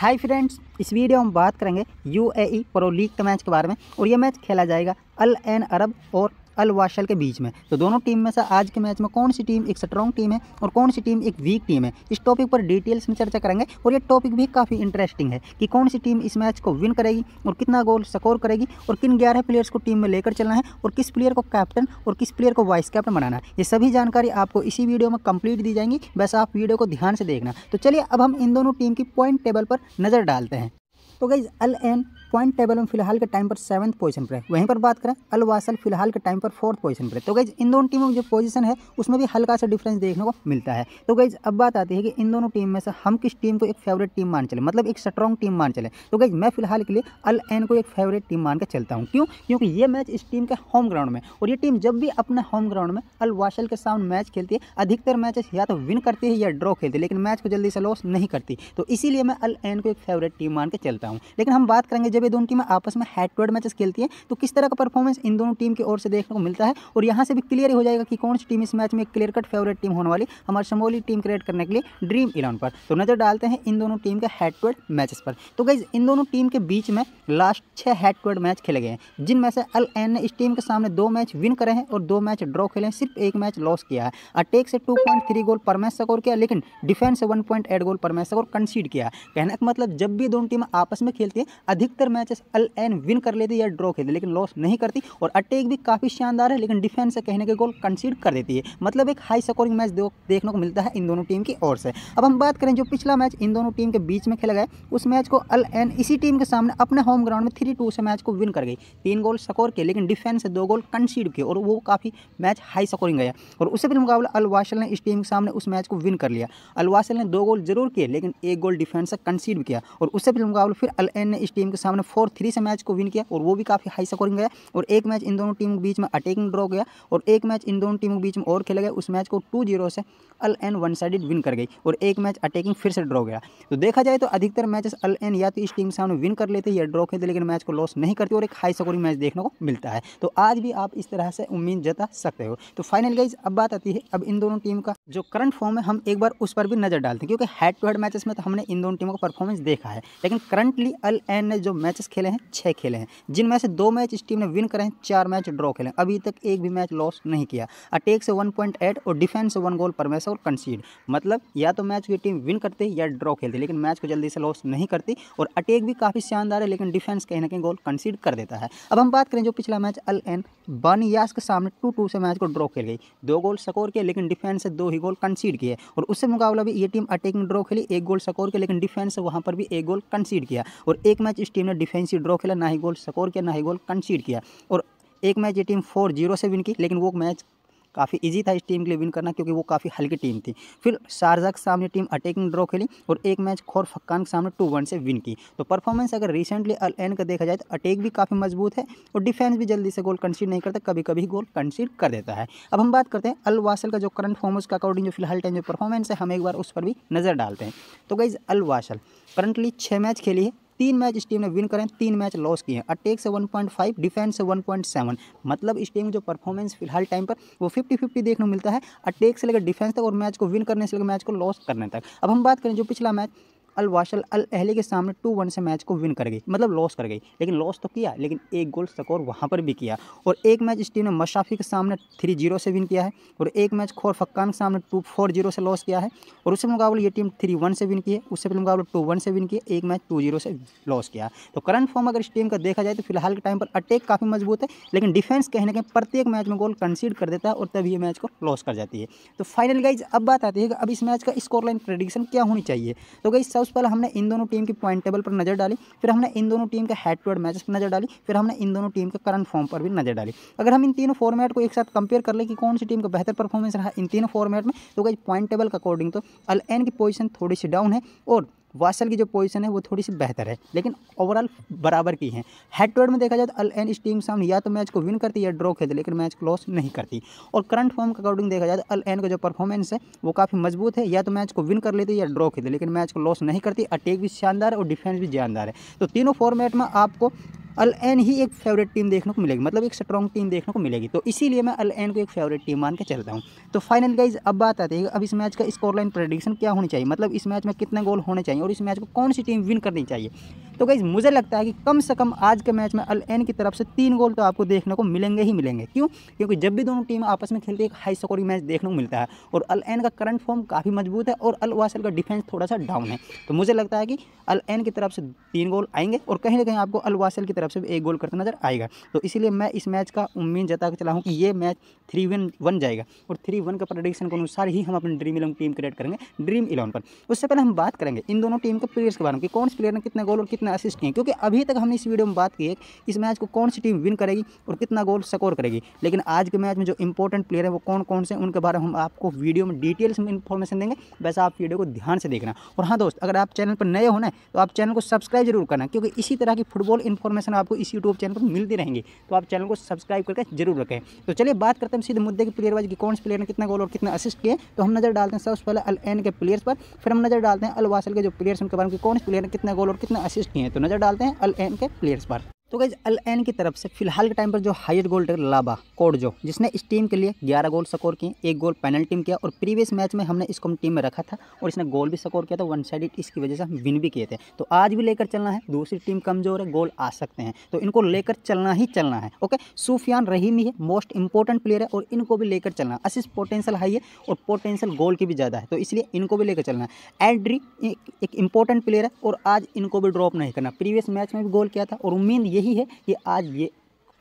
hi friends इस video में बात करेंगे यूएई प्रो लीग के मैच के बारे में और यह मैच खेला जाएगा अल एन अरब और अल वाशल के बीच में तो दोनों टीम में से आज के मैच में कौन सी टीम एक स्ट्रॉन्ग टीम है और कौन सी टीम एक वीक टीम है इस टॉपिक पर डिटेल्स में चर्चा करेंगे और ये टॉपिक भी काफ़ी इंटरेस्टिंग है कि कौन सी टीम इस मैच को विन करेगी और कितना गोल स्कोर करेगी और किन ग्यारह प्लेयर्स को टीम में लेकर चलना है और किस प्लेयर को कैप्टन और किस प्लेयर को वाइस कैप्टन बनाना है ये सभी जानकारी आपको इसी वीडियो में कंप्लीट दी जाएंगी बस आप वीडियो को ध्यान से देखना तो चलिए अब हम इन दोनों टीम की पॉइंट टेबल पर नज़र डालते हैं तो गई अल एन पॉइंट टेबल में फिलहाल के टाइम पर सेवंथ पोजीशन पर है वहीं पर बात करें अल फिलहाल के टाइम पर फोर्थ पोजीशन पर है तो गई इन दोनों टीमों की जो पोजीशन है उसमें भी हल्का सा डिफरेंस देखने को मिलता है तो गई अब बात आती है कि इन दोनों टीम में से हम किस टीम को एक फेवरेट टीम मान चले मतलब एक स्ट्रॉन्ग टीम मान चले तो गई मैं फिलहाल के लिए अल एन को एक फेवरेट टीम मान के चलता हूँ क्यों क्योंकि ये मैच इस टीम के होम ग्राउंड में और ये टीम जब भी अपने होम ग्राउंड में अल वासल के सामने मैच खेलती है अधिकतर मैचेस या तो विन करती है या ड्रॉ खेलती है लेकिन मैच को जल्दी से लॉस नहीं करती तो इसीलिए मैं अल एन को एक फेवरेट टीम मान के चलता हूँ लेकिन हम बात करेंगे जब ये दोनों टीमें आपस में हेड टू हेड मैचेस खेलती हैं तो किस तरह का परफॉर्मेंस इन दोनों टीम की ओर से देखने को मिलता है और यहाँ से भी क्लियर हो जाएगा कि कौन सी टीम इस मैच में क्लियर कट फेवरेट टीम होने वाली हमारे समोली टीम क्रिएट करने के लिए ड्रीम इलेवन पर तो नज़र डालते हैं इन दोनों टीम के हेड टू हेड मैचेस पर तो गई इन दोनों टीम के बीच में लास्ट छः हेड टू हेड मैच खेले गए हैं जिनमें से अल एन ने इस टीम के सामने दो मैच विन करे हैं और दो मैच ड्रॉ खेले हैं सिर्फ एक मैच लॉस किया है अटेक से टू गोल पर मैच स्कोर किया लेकिन डिफेंस से वन गोल पर मैच स्कोर कंसीड किया कहने का मतलब जब भी दोनों टीम आपस में खेलती है अधिकतर अगर मैचेस एल एन विन कर लेती या ड्रॉ खेलती लेकिन लॉस नहीं करती और अटैक भी काफ़ी शानदार है लेकिन डिफेंस से कहने के गोल कंसीड कर देती है मतलब एक हाई स्कोरिंग मैच देखने को मिलता है इन दोनों टीम की ओर से अब हम बात करें जो पिछला मैच इन दोनों टीम के बीच में खेला गया उस मैच को अल एन इसी टीम के सामने अपने होम ग्राउंड में थ्री टू से मैच को विन कर गई तीन गोल स्कोर किए लेकिन डिफेंस से दो गोल कंसीड किए और वो काफ़ी मैच हाई स्कोरिंग गया और उसे भी मुकाबला अल ने इस टीम के सामने उस मैच को विन कर लिया अल ने दो गोल जरूर किए लेकिन एक गोल डिफेंस से कंसीड किया और उससे भी मुकाबला फिर अल एन ने इस टीम के सामने ने फोर थ्री से मैच को विन किया और वो भी काफ़ी हाई स्कोरिंग गया और एक मैच इन दोनों टीमों के बीच में अटैकिंग ड्रॉ गया और एक मैच इन दोनों टीमों के बीच में और खेले गए उस मैच को टू जीरो से Al Ain one sided win कर गई और एक मैच अटैकिंग फिर से ड्रॉ गया तो देखा जाए तो अधिकतर मैचेस अल एन या तो इस टीम से सामने विन कर लेते या ड्रॉ खेलते लेकिन मैच को लॉस नहीं करते और एक हाई स्कोरिंग मैच देखने को मिलता है तो आज भी आप इस तरह से उम्मीद जता सकते हो तो फाइनल गाइज अब बात आती है अब इन दोनों टीम का जो करंट फॉर्म है हम एक बार उस पर भी नजर डालते हैं क्योंकि हेड टू हेड मैचेस में तो हमने इन दोनों टीमों का परफॉर्मेंस देखा है लेकिन करंटली अल एन ने जो मैचेस खेले हैं छः खेले हैं जिनमें से दो मैच इस टीम ने विन करे हैं चार मैच ड्रॉ खेले हैं अभी तक एक भी मैच लॉस नहीं किया अटैक से वन पॉइंट एट और डिफेंस से वन गोल पर मैच और कंसीड मतलब या तो मैच की टीम विन करती या ड्रॉ खेलती लेकिन मैच को जल्दी से लॉस नहीं करती और अटैक भी काफ़ी शानदार है लेकिन डिफेंस कहीं ना कहीं गोल कंसीड कर देता है अब हम बात करें जो पिछला मैच अल एन यास के सामने टू टू से मैच को ड्रॉ खेल गई दो गोल स्कोर किए लेकिन डिफेंस से दो ही गोल कंसीड किए और उससे मुकाबला भी ये टीम अटैक में ड्रॉ खेली एक गोल स्कोर किया लेकिन डिफेंस से वहाँ पर भी एक गोल कंसीड किया और एक मैच इस टीम ने डिफेंसिव ड्रॉ खेला ना ही गोल स्कोर किया ना ही गोल कंसीड किया और एक मैच ये टीम फोर जीरो से विन की लेकिन वो मैच काफ़ी इजी था इस टीम के लिए विन करना क्योंकि वो काफ़ी हल्की टीम थी फिर शारजा के सामने टीम अटैकिंग ड्रॉ खेली और एक मैच खोर फक्कान के सामने टू वन से विन की तो परफॉर्मेंस अगर रिसेंटली अल एन का देखा जाए तो अटैक भी काफ़ी मजबूत है और डिफेंस भी जल्दी से गोल कंसीड नहीं करता कभी कभी गोल कंसीड कर देता है अब हम बात करते हैं अल वासल का जो करंट फॉर्म उसका अकॉर्डिंग जो फिलहाल टाइम जो परफॉर्मेंस है हम एक बार उस पर भी नज़र डालते हैं तो गाइज अल वासल करंटली छः मैच खेली है तीन मैच इस टीम ने विन करें तीन मैच लॉस किए हैं अटैक से 1.5 डिफेंस से 1.7 मतलब इस टीम जो परफॉर्मेंस फिलहाल टाइम पर वो 50 50 देखने को मिलता है अटैक से लेकर डिफेंस तक और मैच को विन करने से लेकर मैच को लॉस करने तक अब हम बात करें जो पिछला मैच अल वाशल अल अहले के सामने टू वन से मैच को विन कर गई मतलब लॉस कर गई लेकिन लॉस तो किया लेकिन एक गोल स्कोर वहाँ पर भी किया और एक मैच इस टीम ने मशाफी के सामने थ्री जीरो से विन किया है और एक मैच खोर फक्कान के सामने टू फोर जीरो से लॉस किया है और उससे मुकाबले ये टीम थ्री वन से विन की है उससे मुकाबले टू वन से विन किया एक मैच टू जीरो से लॉस किया तो करंट फॉर्म अगर इस टीम का देखा जाए तो फिलहाल के टाइम पर अटैक काफ़ी मजबूत है लेकिन डिफेंस कहीं ना कहीं प्रत्येक मैच में गोल कंसीड कर देता है और तभी ये मैच को लॉस कर जाती है तो फाइनल गाइज अब बात आती है कि अब इस मैच का स्कोर लाइन प्रडिक्शन क्या होनी चाहिए तो गई सब सबसे पहले हमने इन दोनों टीम की पॉइंट टेबल पर नज़र डाली फिर हमने इन दोनों टीम के हेड टू हेड मैचेस पर नज़र डाली फिर हमने इन दोनों टीम के करंट फॉर्म पर भी नज़र डाली अगर हम इन तीनों फॉर्मेट को एक साथ कंपेयर कर ले कि कौन सी टीम का बेहतर परफॉर्मेंस रहा इन तीनों फॉर्मेट में तो कहीं पॉइंट टेबल के अकॉर्डिंग तो अल एन की पोजिशन थोड़ी सी डाउन है और वासल की जो पोजीशन है वो थोड़ी सी बेहतर है लेकिन ओवरऑल बराबर की है हेड टू हेड में देखा जाए तो अल इस टीम सामने या तो मैच को विन करती या ड्रॉ खेलती लेकिन मैच क्लोज नहीं करती और करंट फॉर्म के अकॉर्डिंग देखा जाए तो अल एन का जो परफॉर्मेंस है वो काफ़ी मजबूत है या तो मैच को विन कर लेती या ड्रॉ खेलती लेकिन मैच को लॉस नहीं करती अटैक भी शानदार और डिफेंस भी जानदार है तो तीनों फॉर्मेट में आपको अल एन ही एक फेवरेट टीम देखने को मिलेगी मतलब एक स्ट्रॉन्ग टीम देखने को मिलेगी तो इसीलिए मैं अल एन को एक फेवरेट टीम मान के चलता हूँ तो फाइनल गाइज अब बात आती है अब इस मैच का स्कोर लाइन प्रडिक्शन क्या होनी चाहिए मतलब इस मैच में कितने गोल होने चाहिए और इस मैच को कौन सी टीम विन करनी चाहिए तो गाइज मुझे लगता है कि कम से कम आज के मैच में अल एन की तरफ से तीन गोल तो आपको देखने को मिलेंगे ही मिलेंगे क्यों क्योंकि जब भी दोनों टीम आपस में खेलती है एक हाई स्कोरिंग मैच देखने को मिलता है और अल एन का करंट फॉर्म काफ़ी मजबूत है और अल वासल का डिफेंस थोड़ा सा डाउन है तो मुझे लगता है कि अल एन की तरफ से तीन गोल आएंगे और कहीं ना कहीं आपको अल वासल की तरफ तरफ से एक गोल करता नजर आएगा तो इसीलिए मैं इस मैच का उम्मीद जता चला हूँ कि ये मैच थ्री वन वन जाएगा और थ्री वन के प्रोडिक्शन के अनुसार ही हम अपनी ड्रीम इलेवन टीम क्रिएट करेंगे ड्रीम इलेवन पर उससे पहले हम बात करेंगे इन दोनों टीम के प्लेयर्स के बारे में कि कौन से प्लेयर ने कितने गोल और कितने असिस्ट किए क्योंकि अभी तक हमने इस वीडियो में बात की है इस मैच को कौन सी टीम विन करेगी और कितना गोल स्कोर करेगी लेकिन आज के मैच में जो इंपॉर्टेंट प्लेयर है वो कौन कौन से उनके बारे में हम आपको वीडियो में डिटेल्स में इंफॉर्मेशन देंगे वैसे आप वीडियो को ध्यान से देखना और हाँ दोस्त अगर आप चैनल पर नए हो ना तो आप चैनल को सब्सक्राइब जरूर करना क्योंकि इसी तरह की फुटबॉल इन्फॉर्मेशन आपको इस यूट्यूब चैनल पर मिलते रहेंगे तो आप चैनल को सब्सक्राइब करके जरूर रखें तो चलिए बात करते हैं सीधे मुद्दे के प्लेयर वाइज कौन से प्लेयर ने कितना गोल और कितना असिस्ट किए तो हम नजर डालते हैं सबसे पहले अल एन के प्लेयर्स पर फिर हम नजर डालते हैं अल वासल के जो प्लेयर्स उनके बारे में कौन से प्लेयर ने कितना गोल और कितना असिस्ट किए हैं तो नजर डालते हैं अल एन के प्लेयर्स पर तो गैज एल एन की तरफ से फिलहाल के टाइम पर जो हाइस्ट गोल टेकर लाबा कोडजो जिसने इस टीम के लिए 11 गोल स्कोर किए एक गोल पैनल टीम किया और प्रीवियस मैच में हमने इसको हम टीम में रखा था और इसने गोल भी स्कोर किया था वन साइड इसकी वजह से हम विन भी किए थे तो आज भी लेकर चलना है दूसरी टीम कमजोर है गोल आ सकते हैं तो इनको लेकर चलना ही चलना है ओके सूफियान रहीमी है मोस्ट इंपॉर्टेंट प्लेयर है और इनको भी लेकर चलना है असिस्ट पोटेंशियल हाई है और पोटेंशियल गोल की भी ज़्यादा है तो इसलिए इनको भी लेकर चलना है एड्री एक इंपॉर्टेंट प्लेयर है और आज इनको भी ड्रॉप नहीं करना प्रीवियस मैच में भी गोल किया था और उम्मीद यही है कि आज ये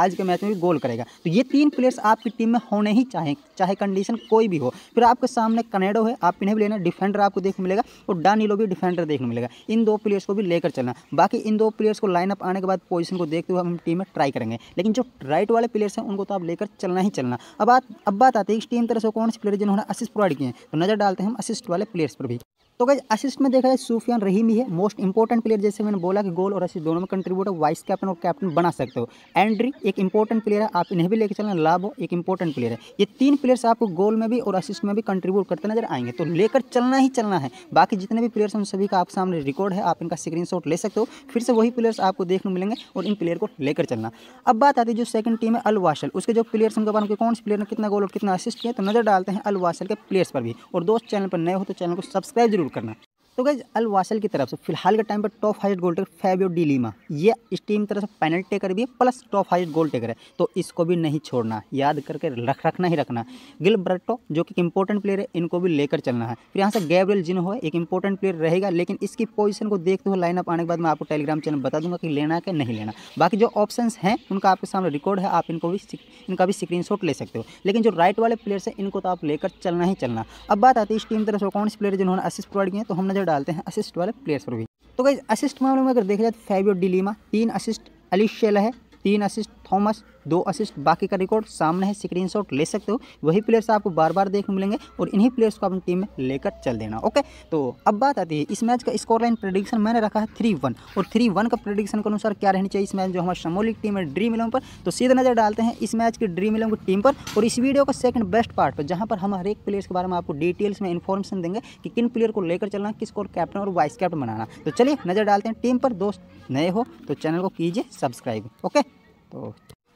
आज के मैच में भी गोल करेगा तो ये तीन प्लेयर्स आपकी टीम में होने ही चाहे चाहे कंडीशन कोई भी हो फिर आपके सामने कनेडो है आप इन्हें भी लेना डिफेंडर आपको देखने मिलेगा और डानीलो भी डिफेंडर देखने मिलेगा इन दो प्लेयर्स को भी लेकर चलना बाकी इन दो प्लेयर्स को लाइनअप आने के बाद पोजिशन को देखते हुए हम टीम में ट्राई करेंगे लेकिन जो राइट वाले प्लेयर्स हैं उनको तो आप लेकर चलना ही चलना अब बात अब बात आती है इस टीम तरह से कौन से प्लेयर जिन्होंने असिस्ट प्रोवाइड किए हैं तो नज़र डालते हैं हम असिस्ट वाले प्लेयर्स पर भी तो गई असिस्ट में देखा जाए सूफियान रहीमी है मोस्ट इंपॉर्टेंट प्लेयर जैसे मैंने बोला कि गोल और असिस्ट दोनों में कंट्रीब्यूट है वाइस कैप्टन और कैप्टन बना सकते हो एंड्री एक इंपॉर्टेंट प्लेयर है आप इन्हें भी लेकर चलना लाभ एक इंपॉर्टेंट प्लेयर है ये तीन प्लेयर्स आपको गोल में भी और असिस्ट में भी कंट्रीब्यूट करते नजर आएंगे तो लेकर चलना ही चलना है बाकी जितने भी प्लेयर्स उन सभी का आपके सामने रिकॉर्ड है आप इनका स्क्रीन ले सकते हो फिर से वही प्लेयर्स आपको देखने मिलेंगे और इन प्लेयर को लेकर चलना अब बात आती है जो सेकंड टीम है अल उसके जो प्लेयर्स उनके बारे में कौन से प्लेयर ने कितना गोल और कितना असिस्ट किया तो नजर डालते हैं अल के प्लेयर्स पर भी और दोस्त चैनल पर नए हो तो चैनल को सब्सक्राइब जरूर करना तो गैज अल वासल की तरफ से फिलहाल के टाइम पर top highest goal taker Fabio de Lima ये इस टीम की तरफ से पैनल टेकर भी है plus top highest goal taker है तो इसको भी नहीं छोड़ना याद करके रख रखना ही रखना गिल ब्रटो जो कि इंपॉर्टेंट प्लेयर है इनको भी लेकर चलना है फिर यहाँ से गैब्रियल जिन हो एक इंपॉर्टेंट प्लेयर रहेगा लेकिन इसकी पोजिशन को देखते हुए लाइनअप आने के बाद मैं आपको टेलीग्राम चैनल बता दूंगा कि लेना है कि नहीं लेना बाकी जो ऑप्शन हैं उनका आपके सामने रिकॉर्ड है आप इनको भी इनका भी स्क्रीन ले सकते हो लेकिन जो राइट वाले प्लेयर्स हैं इनको तो आप लेकर चलना ही चलना अब बात आती है इस टीम तरफ से कौन से प्लेयर जिन्होंने असिस्ट प्रोवाइड किए तो हमने नज़र डालते हैं असिस्ट वाले प्लेयर्स पर भी तो गई असिस्ट मामले में अगर देखा जाए तो फैबियो डिलीमा तीन असिस्ट शेला है तीन असिस्ट थॉमस दो असिस्ट बाकी का रिकॉर्ड सामने है स्क्रीनशॉट ले सकते हो वही प्लेयर्स आपको बार बार देखने मिलेंगे और इन्हीं प्लेयर्स को अपनी टीम में लेकर चल देना ओके तो अब बात आती है इस मैच का स्कोर लाइन प्रडिक्शन मैंने रखा है थ्री वन और थ्री वन का प्रडिक्शन के अनुसार क्या रहनी चाहिए इस मैच जो हमारे शमोलिक टीम है ड्रीम इलेवन पर तो सीधे नजर डालते हैं इस मैच की ड्रीम इलेवन की टीम पर और इस वीडियो का सेकंड बेस्ट पार्ट पर जहाँ पर हम हर एक प्लेयर्स के बारे में आपको डिटेल्स में इन्फॉर्मेशन देंगे कि किन प्लेयर को लेकर चलना किस को कैप्टन और वाइस कैप्टन बनाना तो चलिए नजर डालते हैं टीम पर दोस्त नए हो तो चैनल को कीजिए सब्सक्राइब ओके तो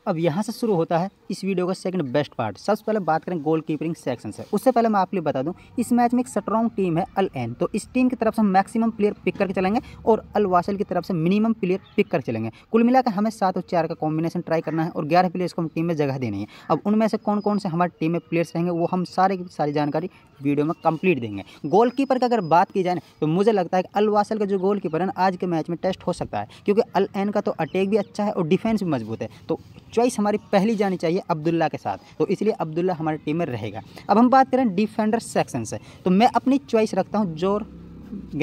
अब यहाँ से शुरू होता है इस वीडियो का सेकंड बेस्ट पार्ट सबसे पहले बात करें गोल सेक्शन से उससे पहले मैं आपके लिए बता दूं इस मैच में एक स्ट्रॉन्ग टीम है अल एन तो इस टीम की तरफ से मैक्सिमम प्लेयर पिक करके चलेंगे और अल वासल की तरफ से मिनिमम प्लेयर पिक करके चलेंगे कुल मिलाकर हमें सात और चार का कॉम्बिनेशन ट्राई करना है और ग्यारह प्लेयर्स को हम टीम में जगह देनी है अब उनमें से कौन कौन से हमारी टीम में प्लेयर्स रहेंगे वो हम सारे की सारी जानकारी वीडियो में कंप्लीट देंगे गोलकीपर की अगर बात की जाए ना तो मुझे लगता है कि अल का जो गोलकीपर है ना आज के मैच में टेस्ट हो सकता है क्योंकि अल एन का तो अटैक भी अच्छा है और डिफेंस भी मजबूत है तो चॉइस हमारी पहली जानी चाहिए अब्दुल्ला के साथ तो इसलिए अब्दुल्ला हमारी टीम में रहेगा अब हम बात करें डिफेंडर सेक्शन से तो मैं अपनी चॉइस रखता हूँ जोर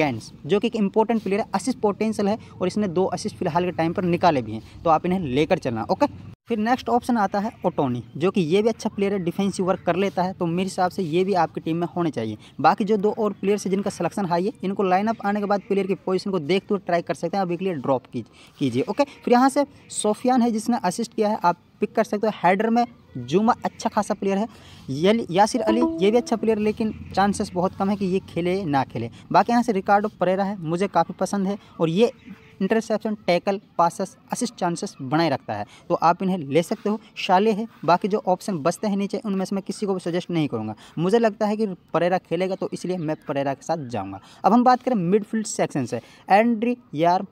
गेंस जो कि एक इंपॉर्टेंट प्लेयर है असिस्ट पोटेंशियल है और इसने दो असिस्ट फिलहाल के टाइम पर निकाले भी हैं तो आप इन्हें लेकर चलना ओके फिर नेक्स्ट ऑप्शन आता है ओटोनी जो कि ये भी अच्छा प्लेयर है डिफेंसिव वर्क कर लेता है तो मेरे हिसाब से ये भी आपकी टीम में होने चाहिए बाकी जो दो और प्लेयर्स हैं जिनका सिलेक्शन हाई है इनको लाइनअप आने के बाद प्लेयर की पोजीशन को देखते हुए ट्राई कर सकते हैं अभी के लिए ड्रॉप कीजिए ओके फिर यहाँ से सोफियान है जिसने असिस्ट किया है आप पिक कर सकते हो हैडर में जुमा अच्छा खासा प्लेयर है यासिर अली ये भी अच्छा प्लेयर लेकिन चांसेस बहुत कम है कि ये खेले ना खेले बाकी यहाँ से रिकार्डो परेरा है मुझे काफ़ी पसंद है और ये interception tackle passes assist chances बनाए रखता है तो आप इन्हें ले सकते हो शाले है बाकी जो ऑप्शन बचते हैं नीचे उनमें से मैं किसी को भी सजेस्ट नहीं करूँगा मुझे लगता है कि परेरा खेलेगा तो इसलिए मैं परेरा के साथ जाऊँगा अब हम बात करें मिडफील्ड सेक्शन से एंड्री यार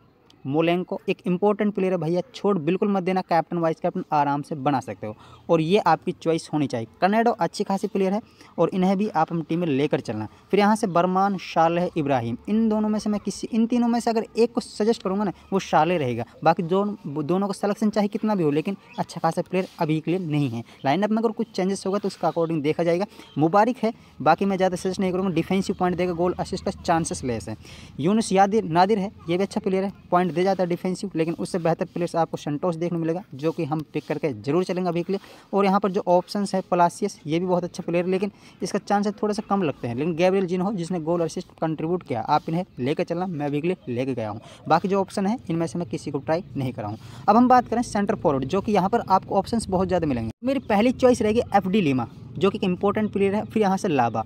मोलेंको एक इंपॉर्टेंट प्लेयर है भैया छोड़ बिल्कुल मत देना कैप्टन वाइस कैप्टन आराम से बना सकते हो और ये आपकी चॉइस होनी चाहिए कनेडो अच्छी खासी प्लेयर है और इन्हें भी आप हम टीम में लेकर चलना फिर यहाँ से बरमान शाले इब्राहिम इन दोनों में से मैं किसी इन तीनों में से अगर एक को सजेस्ट करूँगा ना वो शाले रहेगा बाकी दो, दोनों का सलेक्शन चाहे कितना भी हो लेकिन अच्छा खासा प्लेयर अभी के लिए नहीं है लाइनअप में अगर कुछ चेंजेस होगा तो उसका अकॉर्डिंग देखा जाएगा मुबारक है बाकी मैं ज़्यादा सजेस्ट नहीं करूँगा डिफेंसिव पॉइंट देगा गोल असिस्ट का चांसेस लेस है यूनिस यादिर नादिर है ये भी अच्छा प्लेयर है पॉइंट स्टैंड दे जाता है डिफेंसिव लेकिन उससे बेहतर प्लेयर्स आपको संतोष देखने मिलेगा जो कि हम पिक करके जरूर चलेंगे अभी के लिए और यहाँ पर जो ऑप्शन है पलासियस ये भी बहुत अच्छा प्लेयर लेकिन इसका चांसेस थोड़ा सा कम लगते हैं लेकिन गैब्रियल जिन हो जिसने गोल असिस्ट कंट्रीब्यूट किया आप इन्हें लेकर चलना मैं अभी के लिए लेके गया हूँ बाकी जो ऑप्शन है इनमें से मैं किसी को ट्राई नहीं कराऊँ अब हम बात करें सेंटर फॉरवर्ड जो कि यहाँ पर आपको ऑप्शन बहुत ज़्यादा मिलेंगे मेरी पहली चॉइस रहेगी एफ लीमा जो कि एक इंपॉर्टेंट प्लेयर है फिर यहाँ से लाबा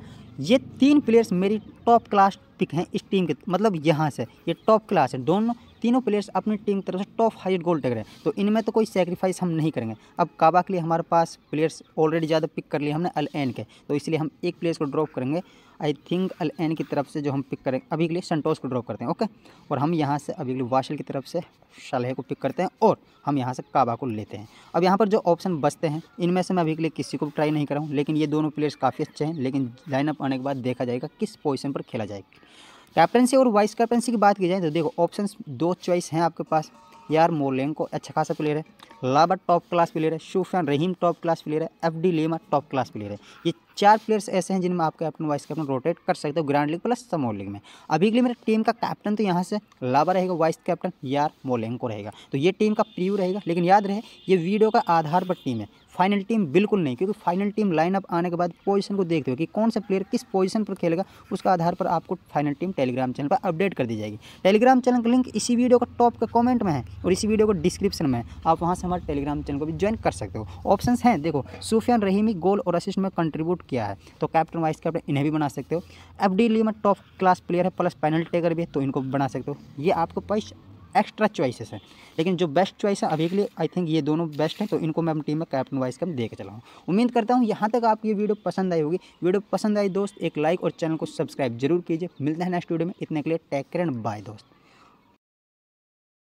ये तीन प्लेयर्स मेरी टॉप क्लास पिक हैं इस टीम के मतलब यहाँ से ये टॉप क्लास है दोनों तीनों प्लेयर्स अपनी टीम की तरफ से टॉप हाइट गोल टेक रहे हैं तो इनमें तो कोई सेक्रीफाइस हम नहीं करेंगे अब काबा के लिए हमारे पास प्लेयर्स ऑलरेडी ज़्यादा पिक कर लिए हमने अल एन के तो इसलिए हम एक प्लेयर्स को ड्रॉप करेंगे आई थिंक अल एन की तरफ से जो हम पिक करेंगे अभी के लिए संतोष को ड्रॉप करते हैं ओके और हम यहाँ से अभी के लिए वाशिल की तरफ से शालह को पिक करते हैं और हम यहाँ से काबा को लेते हैं अब यहाँ पर जो ऑप्शन बचते हैं इनमें से मैं अभी के लिए किसी को ट्राई नहीं कर रहा हूँ लेकिन ये दोनों प्लेयर्स काफ़ी अच्छे हैं लेकिन लाइनअप आने के बाद देखा जाएगा किस पोजिशन पर खेला जाएगा कैप्टनसी और वाइस कैप्टनसी की बात की जाए तो देखो ऑप्शन दो चॉइस हैं आपके पास यार मोलेंको अच्छा खासा प्लेयर है लाबा टॉप क्लास प्लेयर है शूफान रहीम टॉप क्लास प्लेयर है F D Lima top class player है ये चार प्लेयर्स ऐसे हैं जिनमें आप कैप्टन वाइस कैप्टन रोटेट कर सकते हो ग्रैंड लीग प्लस समो लीग में अभी के लिए मेरे टीम का कैप्टन तो यहाँ से लाबा रहेगा वाइस कैप्टन यार मोलेंको रहेगा तो ये टीम का प्रीव्यू रहेगा लेकिन याद रहे ये वीडियो का आधार पर टीम है फाइनल टीम बिल्कुल नहीं क्योंकि फाइनल टीम लाइनअप आने के बाद पोजीशन को देखते हो कि कौन सा प्लेयर किस पोजीशन पर खेलेगा उसका आधार पर आपको फाइनल टीम टेलीग्राम चैनल पर अपडेट कर दी जाएगी टेलीग्राम चैनल का लिंक इसी वीडियो का टॉप का कॉमेंट में है और इसी वीडियो का डिस्क्रिप्शन में है आप वहाँ से हमारे टेलीग्राम चैनल को भी ज्वाइन कर सकते हो ऑप्शन हैं देखो सूफियान रहीमी गोल और असिस्ट में कंट्रीब्यूट किया है तो कैप्टन वाइस कैप्टन इन्हें भी बना सकते हो एफ डी में टॉप क्लास प्लेयर है प्लस पेनल्टी टेकर भी है तो इनको बना सकते हो ये आपको पैसा एक्स्ट्रा चॉइसेस हैं लेकिन जो बेस्ट चॉइस है अभी के लिए आई थिंक ये दोनों बेस्ट हैं तो इनको मैं अपनी टीम में कैप्टन वाइस कम देख चला चलाऊँ उम्मीद करता हूँ यहाँ तक आपकी वीडियो पसंद आई होगी वीडियो पसंद आई दोस्त एक लाइक और चैनल को सब्सक्राइब जरूर कीजिए मिलते हैं नेक्स्ट वीडियो में इतने के लिए टेक बाय दोस्त